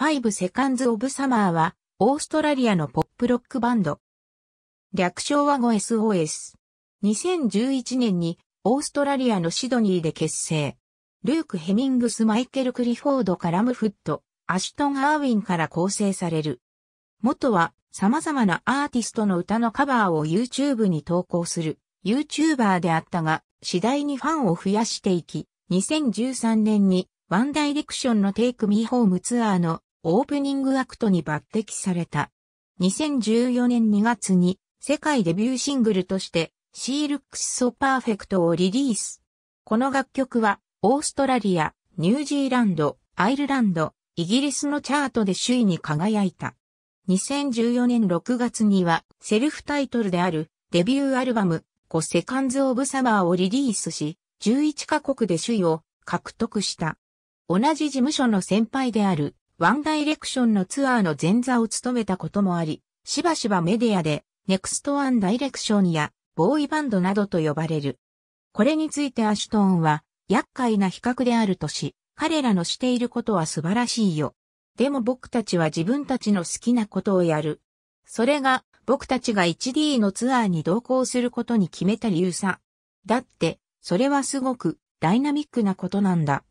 5 Seconds of Summer は、オーストラリアのポップロックバンド。略称は 5SOS。2011年に、オーストラリアのシドニーで結成。ルーク・ヘミングス・マイケル・クリフォード・カラムフット、アシュトン・アーウィンから構成される。元は様々なアーティストの歌のカバーを YouTube に投稿する YouTuber であったが、次第にファンを増やしていき、2013年にワンダイレクションのテイクミーホームツアーのオープニングアクトに抜擢された。2014年2月に世界デビューシングルとしてシール・ Looks So Perfect をリリース。この楽曲はオーストラリア、ニュージーランド、アイルランド、イギリスのチャートで首位に輝いた。2014年6月にはセルフタイトルであるデビューアルバム5セカンズオブサマーをリリースし、11カ国で首位を獲得した。同じ事務所の先輩であるワンダイレクションのツアーの前座を務めたこともあり、しばしばメディアで、ネクストワンダイレクションや、ボーイバンドなどと呼ばれる。これについてアシュトーンは、厄介な比較であるとし、彼らのしていることは素晴らしいよ。でも僕たちは自分たちの好きなことをやる。それが、僕たちが 1D のツアーに同行することに決めた理由さ。だって、それはすごくダイナミックなことなんだ。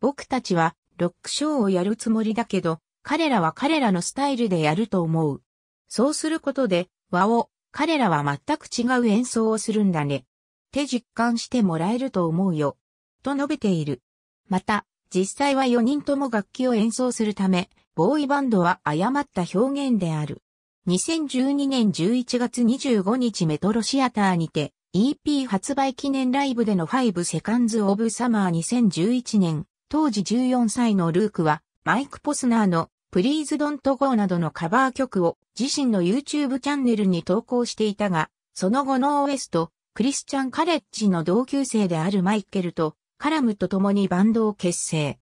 僕たちはロックショーをやるつもりだけど、彼らは彼らのスタイルでやると思う。そうすることで、和を、彼らは全く違う演奏をするんだね。って実感してもらえると思うよ。と述べている。また、実際は4人とも楽器を演奏するため、ボーイバンドは誤った表現である。2012年11月25日メトロシアターにて、EP 発売記念ライブでの5セカンズオブサマー2011年当時14歳のルークは、マイク・ポスナーのプリーズ・ドント・ゴーなどのカバー曲を自身の YouTube チャンネルに投稿していたが、その後ノーウェスト、クリスチャン・カレッジの同級生であるマイケルとカラムと共にバンドを結成。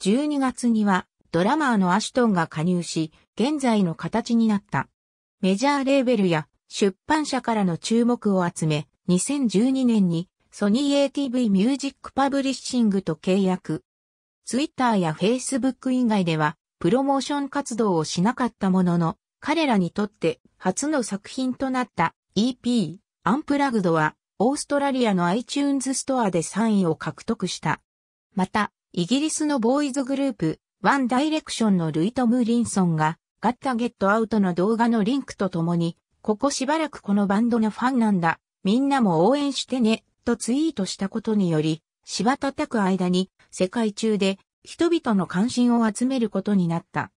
12月にはドラマーのアシュトンが加入し、現在の形になった。メジャーレーベルや出版社からの注目を集め、2012年にソニー ATV ミュージックパブリッシングと契約。ツイッターやフェイスブック以外では、プロモーション活動をしなかったものの、彼らにとって初の作品となった EP、アンプラグドは、オーストラリアの iTunes ストアで3位を獲得した。また、イギリスのボーイズグループ、ワンダイレクションのルイト・ムーリンソンが、ガッタゲットアウトの動画のリンクとともに、ここしばらくこのバンドのファンなんだ、みんなも応援してね、とツイートしたことにより、た叩く間に世界中で人々の関心を集めることになった。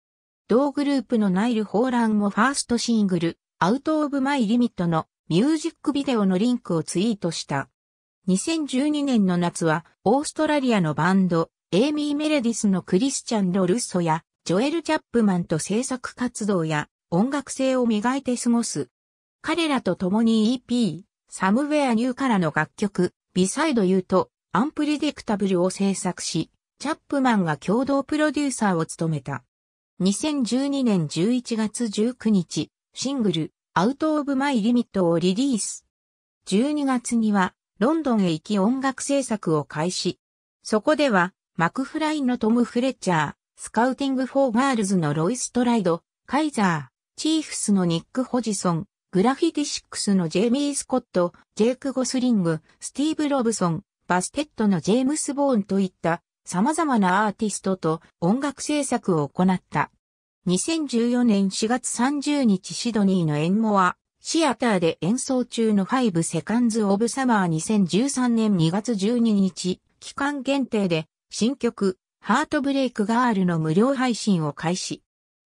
同グループのナイル・ホーランもファーストシングル、アウト・オブ・マイ・リミットのミュージックビデオのリンクをツイートした。2012年の夏は、オーストラリアのバンド、エイミー・メレディスのクリスチャン・ロルッソや、ジョエル・チャップマンと制作活動や、音楽性を磨いて過ごす。彼らと共に EP、サムウェアニューからの楽曲、ビサイドユーとアンプレデクタブルを制作し、チャップマンが共同プロデューサーを務めた。2012年11月19日、シングル、アウト・オブ・マイ・リミットをリリース。12月には、ロンドンへ行き音楽制作を開始。そこでは、マクフラインのトム・フレッチャー、スカウティング・フォー・ガールズのロイ・ストライド、カイザー、チーフスのニック・ホジソン、グラフィティシックスのジェイミー・スコット、ジェイク・ゴスリング、スティーブ・ロブソン、バステットのジェームス・ボーンといった様々なアーティストと音楽制作を行った。2014年4月30日シドニーのエンモアシアターで演奏中の5ァイブセカンズ・オブ・サマー2013年2月12日、期間限定で新曲ハートブレイクガールの無料配信を開始。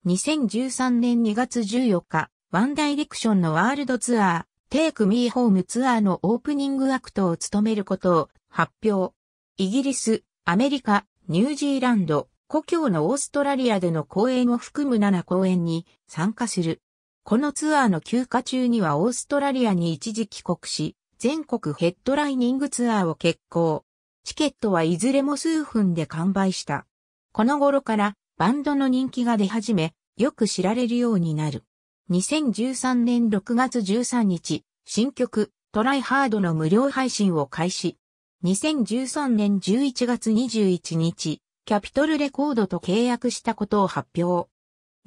2013年2月14日、ワンダイレクションのワールドツアー、Take Me Home ツアーのオープニングアクトを務めることを発表。イギリス、アメリカ、ニュージーランド、故郷のオーストラリアでの公演を含む7公演に参加する。このツアーの休暇中にはオーストラリアに一時帰国し、全国ヘッドライニングツアーを決行。チケットはいずれも数分で完売した。この頃からバンドの人気が出始め、よく知られるようになる。2013年6月13日、新曲、トライハードの無料配信を開始。2013年11月21日、キャピトルレコードと契約したことを発表。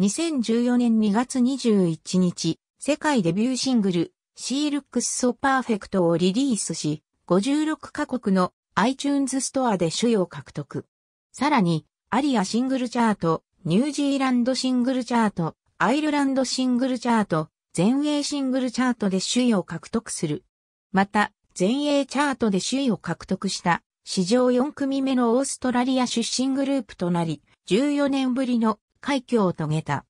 2014年2月21日、世界デビューシングル、シール Looks So Perfect をリリースし、56カ国の iTunes ストアで主要獲得。さらに、アリアシングルチャート、ニュージーランドシングルチャート、アイルランドシングルチャート、全英シングルチャートで首位を獲得する。また、全英チャートで首位を獲得した史上4組目のオーストラリア出身グループとなり、14年ぶりの快挙を遂げた。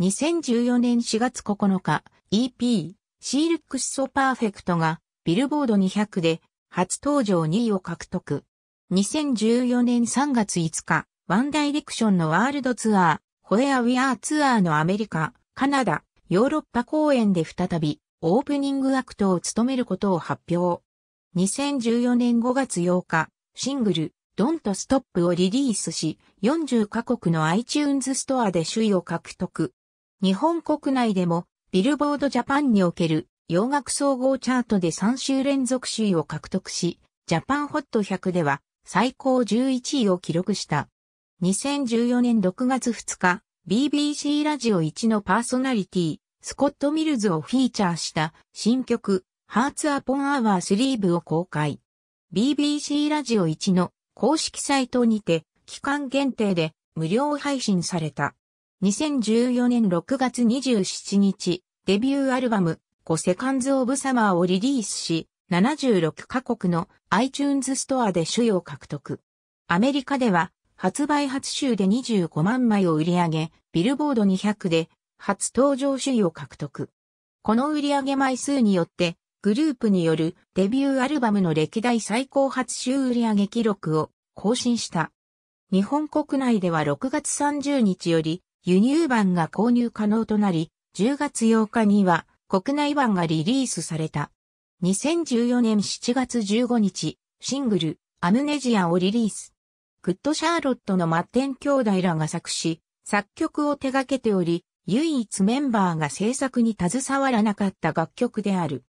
2014年4月9日、EP、シールックスソパーフェクトが、ビルボード200で、初登場2位を獲得。2014年3月5日、ワンダイレクションのワールドツアー、ホエア・ウィアーツアーのアメリカ、カナダ、ヨーロッパ公演で再びオープニングアクトを務めることを発表。2014年5月8日、シングル、Don't Stop をリリースし、40カ国の iTunes ストアで首位を獲得。日本国内でも、ビルボードジャパンにおける洋楽総合チャートで3週連続首位を獲得し、ジャパンホット100では最高11位を記録した。2014年6月2日、BBC ラジオ1のパーソナリティ、スコット・ミルズをフィーチャーした新曲、ハーツ・アポン・アワー・スリーブを公開。BBC ラジオ1の公式サイトにて、期間限定で無料配信された。2014年6月27日、デビューアルバム、5セカンズ・オブ・サマーをリリースし、76カ国の iTunes ストアで主要獲得。アメリカでは発売初週で25万枚を売り上げ、ビルボード200で初登場首位を獲得。この売り上げ枚数によって、グループによるデビューアルバムの歴代最高初週売上記録を更新した。日本国内では6月30日より輸入版が購入可能となり、10月8日には国内版がリリースされた。2014年7月15日、シングル、アムネジアをリリース。グッド・シャーロットのマッテン兄弟らが作詞、作曲を手掛けており、唯一メンバーが制作に携わらなかった楽曲である。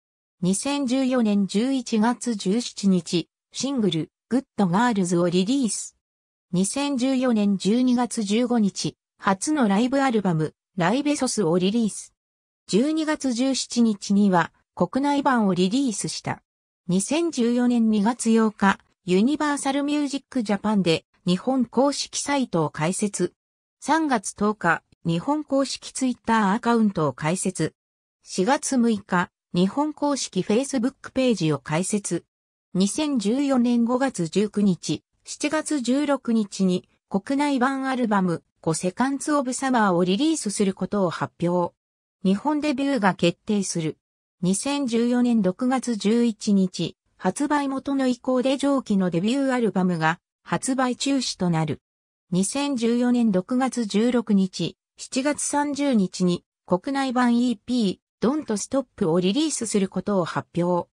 2014年11月17日、シングル、グッド・ガールズをリリース。2014年12月15日、初のライブアルバム、ライベソスをリリース。12月17日には、国内版をリリースした。2014年2月8日、ユニバーサルミュージックジャパンで日本公式サイトを開設。3月10日、日本公式ツイッターアカウントを開設。4月6日、日本公式フェイスブックページを開設。2014年5月19日、7月16日に国内版アルバム5セカンツオブサマーをリリースすることを発表。日本デビューが決定する。2014年6月11日、発売元の意向で上記のデビューアルバムが発売中止となる。2014年6月16日、7月30日に国内版 EP Don't Stop をリリースすることを発表。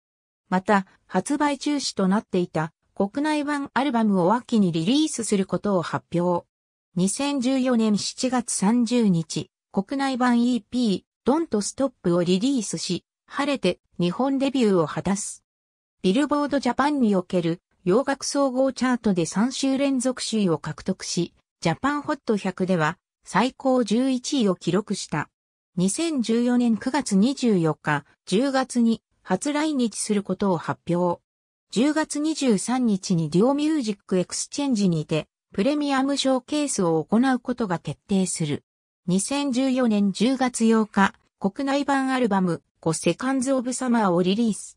また、発売中止となっていた国内版アルバムを秋にリリースすることを発表。2014年7月30日、国内版 EP Don't Stop をリリースし、晴れて日本デビューを果たす。ビルボードジャパンにおける洋楽総合チャートで3週連続首位を獲得し、ジャパンホット100では最高11位を記録した。2014年9月24日、10月に初来日することを発表。10月23日にデュオミュージックエクスチェンジにて、プレミアムショーケースを行うことが決定する。2014年10月8日、国内版アルバム、5セカンズオブサマーをリリース。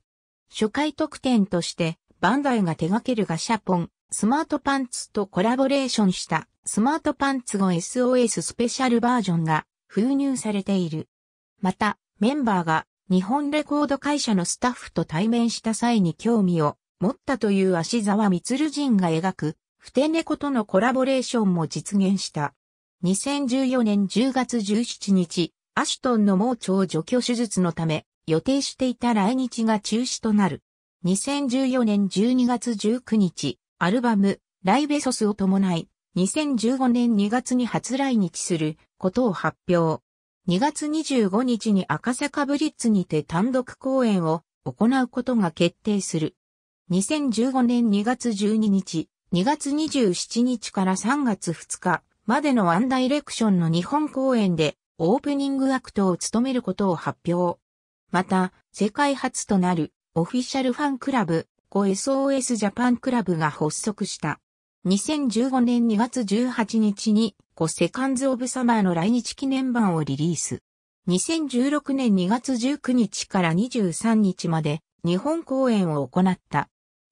初回特典として、バンダイが手掛けるガシャポン、スマートパンツとコラボレーションしたスマートパンツの SOS スペシャルバージョンが封入されている。また、メンバーが日本レコード会社のスタッフと対面した際に興味を持ったという足沢光人が描く、ふて猫とのコラボレーションも実現した。2014年10月17日、アシュトンの盲腸除去手術のため、予定していた来日が中止となる。2014年12月19日、アルバム、ライベソスを伴い、2015年2月に初来日することを発表。2月25日に赤坂ブリッツにて単独公演を行うことが決定する。2015年2月12日、2月27日から3月2日までのワンダイレクションの日本公演でオープニングアクトを務めることを発表。また、世界初となるオフィシャルファンクラブ、5SOS ジャパンクラブが発足した。2015年2月18日に、5セカンズオブサマーの来日記念版をリリース。2016年2月19日から23日まで、日本公演を行った。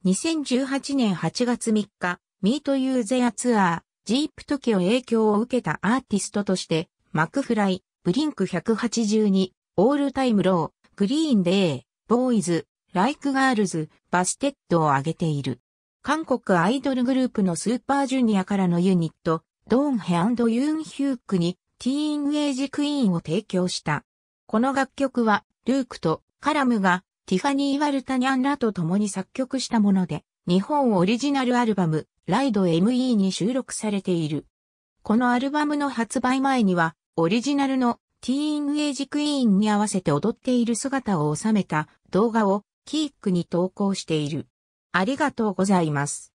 2018年8月3日、ミートユーゼアツアー、ジープトケを影響を受けたアーティストとして、マクフライ、ブリンク182、オールタイムロー、グリーンデー、ボーイズ、ライクガールズ、バステッドを挙げている。韓国アイドルグループのスーパージュニアからのユニット、ドーンヘユンヒュークにティーンエイジクイーンを提供した。この楽曲は、ルークとカラムがティファニー・ワルタニャンらと共に作曲したもので、日本オリジナルアルバム、ライド ME に収録されている。このアルバムの発売前には、オリジナルのティーンエイジクイーンに合わせて踊っている姿を収めた動画をキークに投稿している。ありがとうございます。